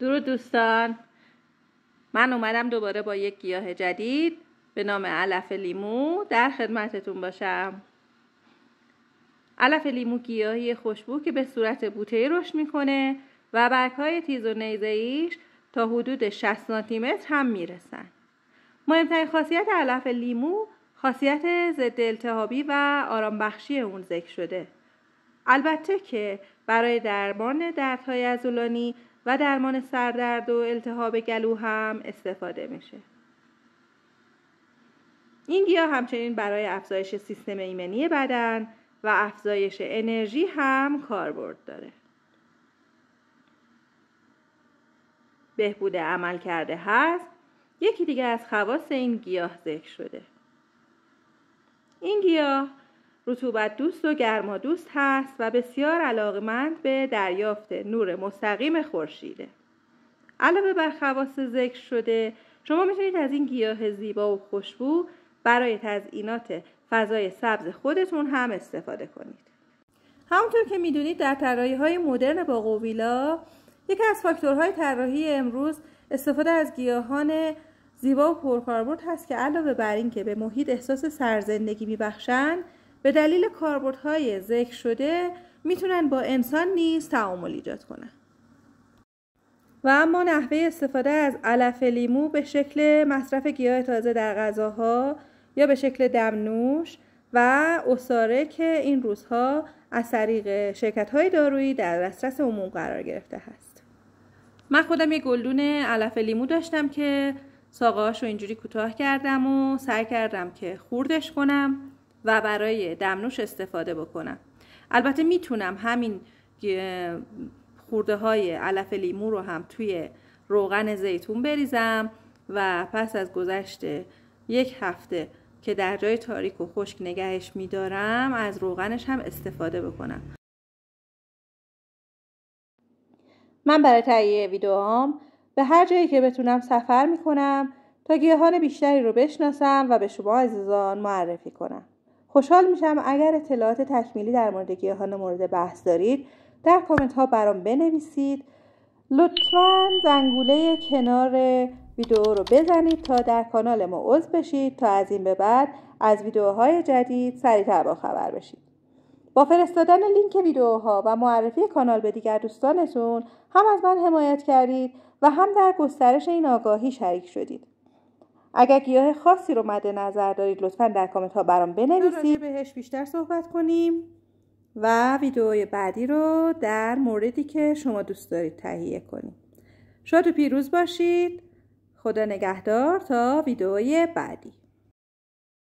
درود دوستان من اومدم دوباره با یک گیاه جدید به نام علف لیمو در خدمتتون باشم علف لیمو گیاهی خوشبو که به صورت بوته رشد میکنه و برگهای تیز و نیزه ایش تا حدود 60 سانتی هم میرسن مهمترین خاصیت علف لیمو خاصیت ضد التهابی و آرام بخشی اون ذکر شده البته که برای درمان دردهای عضلانی و درمان سردرد و التهاب گلو هم استفاده میشه این گیاه همچنین برای افزایش سیستم ایمنی بدن و افزایش انرژی هم کاربرد داره بهبود عمل کرده هست یکی دیگه از خواص این گیاه ذکر شده این گیاه رطوبت دوست و گرما دوست هست و بسیار علاقمند به دریافت نور مستقیم خورشیده. علاوه بر خواص ذکر شده شما میتونید از این گیاه زیبا و خوشبو برای تزئینات فضای سبز خودتون هم استفاده کنید. همونطور که میدونید در طراحی های مدرن با یکی از فاکتورهای طراحی امروز استفاده از گیاهان زیبا و پرکاربرد هست که علاوه بر اینکه به محیط احساس سرزندگی میبخشند به دلیل کاربردهای ذکر شده میتونن با انسان نیز تعامل ایجاد کنن و اما نحوه استفاده از علف لیمو به شکل مصرف گیاه تازه در غذاها یا به شکل دمنوش و اساره که این روزها از طریق شرکت های دارویی در دسترس عموم قرار گرفته هست من خودم یه گلدون علف لیمو داشتم که ساقهاش رو اینجوری کوتاه کردم و سعی کردم که خوردش کنم و برای دمنوش استفاده بکنم البته میتونم همین خورده های علف لیمو رو هم توی روغن زیتون بریزم و پس از گذشت یک هفته که در جای تاریک و خشک نگهش میدارم از روغنش هم استفاده بکنم من برای تهیه ویدیوام به هر جایی که بتونم سفر میکنم تا گیاهان بیشتری رو بشناسم و به شما عزیزان معرفی کنم خوشحال میشم اگر اطلاعات تکمیلی در مورد گیاهان مورد بحث دارید در کامنت ها برام بنویسید لطفا زنگوله کنار ویدیو رو بزنید تا در کانال ما عضو بشید تا از این به بعد از ویدیوهای جدید سریعتر با خبر بشید با فرستادن لینک ویدیوها و معرفی کانال به دیگر دوستانتون هم از من حمایت کردید و هم در گسترش این آگاهی شریک شدید اگر گیاه خاصی رو مد نظر دارید لطفا در کامنت ها برام بنویسید بهش بیشتر صحبت کنیم و ویدئوی بعدی رو در موردی که شما دوست دارید تهیه کنیم شاد و پیروز باشید خدا نگهدار تا ویدئوی بعدی